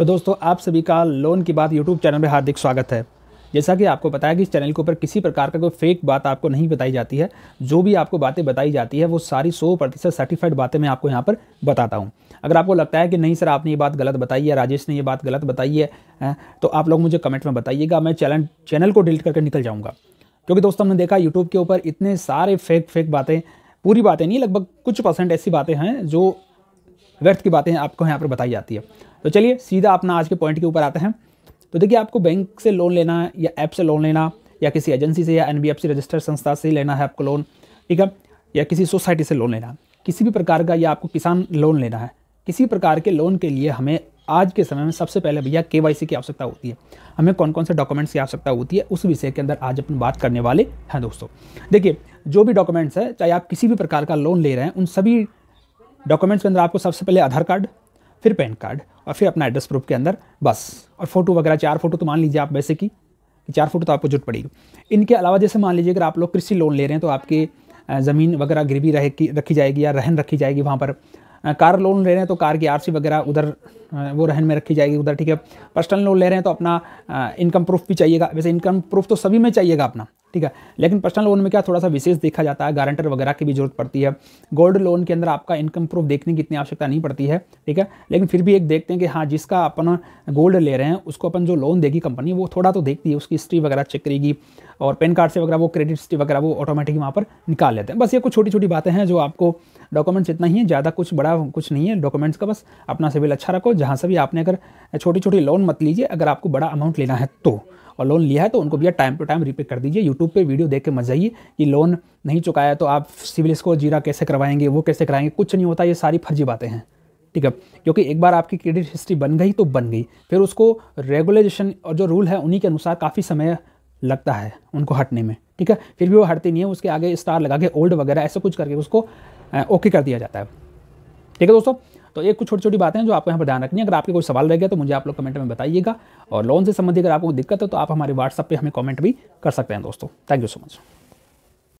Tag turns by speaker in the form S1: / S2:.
S1: तो दोस्तों आप सभी का लोन की बात यूट्यूब चैनल में हार्दिक स्वागत है जैसा कि आपको बताया कि इस चैनल के ऊपर किसी प्रकार का कोई फेक बात आपको नहीं बताई जाती है जो भी आपको बातें बताई जाती है वो सारी सौ प्रतिशत सर्टिफाइड बातें मैं आपको यहाँ पर बताता हूँ अगर आपको लगता है कि नहीं सर आपने ये बात गलत बताई है राजेश ने ये बात गलत बताई है तो आप लोग मुझे कमेंट में बताइएगा मैं चैनल चैनल को डिलीट करके निकल जाऊँगा क्योंकि दोस्तों हमने देखा यूट्यूब के ऊपर इतने सारे फेक फेक बातें पूरी बातें नहीं लगभग कुछ परसेंट ऐसी बातें हैं जो व्यर्थ की बातें आपको यहाँ पर बताई जाती है तो चलिए सीधा अपना आज के पॉइंट के ऊपर आते हैं तो देखिए आपको बैंक से लोन लेना है या ऐप से लोन लेना या किसी एजेंसी से या एन रजिस्टर्ड संस्था से लेना है आपको लोन ठीक है या किसी सोसाइटी से लोन लेना किसी भी प्रकार का या आपको किसान लोन लेना है किसी प्रकार के लोन के लिए हमें आज के समय में सबसे पहले भैया के की आवश्यकता होती है हमें कौन कौन से डॉक्यूमेंट्स की आवश्यकता होती है उस विषय के अंदर आज अपन बात करने वाले हैं दोस्तों देखिए जो भी डॉक्यूमेंट्स है चाहे आप किसी भी प्रकार का लोन ले रहे हैं उन सभी डॉक्यूमेंट्स के अंदर आपको सबसे पहले आधार कार्ड फिर पैन कार्ड और फिर अपना एड्रेस प्रूफ के अंदर बस और फोटो वगैरह चार फोटो तो मान लीजिए आप वैसे की चार फोटो तो आपको जुट पड़ेगी इनके अलावा जैसे मान लीजिए अगर आप लोग कृषि लोन ले रहे हैं तो आपके ज़मीन वगैरह गिरवी रह रखी जाएगी या रहन रखी जाएगी वहाँ पर कार लोन ले रहे हैं तो कार की सी वगैरह उधर वो रहन में रखी जाएगी उधर ठीक है पर्सनल लोन ले रहे हैं तो अपना इनकम प्रूफ भी चाहिएगा वैसे इनकम प्रूफ तो सभी में चाहिएगा अपना ठीक है लेकिन पर्सनल लोन में क्या थोड़ा सा विशेष देखा जाता है गारंटर वगैरह की भी जरूरत पड़ती है गोल्ड लोन के अंदर आपका इनकम प्रूफ देखने की इतनी आवश्यकता नहीं पड़ती है ठीक है लेकिन फिर भी एक देखते हैं कि हाँ जिसका अपन गोल्ड ले रहे हैं उसको अपन जो लोन देगी कंपनी वो थोड़ा तो देखती है उसकी हिस्ट्री वगैरह चेक करेगी और पेन कार्ड से वगैरह वो क्रेडिट हिस्ट्री वगैरह वो ऑटोमेटिक वहाँ पर निकाल लेते हैं बस ये कुछ छोटी छोटी बातें हैं जो आपको डॉक्यूमेंट्स इतना ही है ज़्यादा कुछ बड़ा कुछ नहीं है डॉक्यूमेंट्स का बस अपना सिविल अच्छा रखो जहाँ से भी आपने अगर छोटी छोटी लोन मत लीजिए अगर आपको बड़ा अमाउंट लेना है तो और लोन लिया है तो उनको भैया टाइम टू टाइम रीपे कर दीजिए यूट्यूब पे वीडियो देख के मजा आइए कि लोन नहीं चुकाया तो आप सिविल स्कोर जीरा कैसे करवाएंगे वो कैसे कराएंगे कुछ नहीं होता ये सारी फर्जी बातें हैं ठीक है क्योंकि एक बार आपकी क्रेडिट हिस्ट्री बन गई तो बन गई फिर उसको रेगुलेशन और जो रूल है उन्हीं के अनुसार काफ़ी समय लगता है उनको हटने में ठीक है फिर भी वो हटती नहीं है उसके आगे स्टार लगा के ओल्ड वगैरह ऐसा कुछ करके उसको ओके कर दिया जाता है ठीक है दोस्तों तो ये कुछ छोटी छोटी बातें हैं जो आपको यहाँ पर ध्यान रखनी है अगर आपके कोई सवाल रह गया तो मुझे आप लोग कमेंट में बताइएगा और लोन से संबंधित अगर आपको दिक्कत है तो आप हमारे व्हाट्सअप पर हमें कॉमेंट भी कर सकते हैं दोस्तों थैंक यू सो मच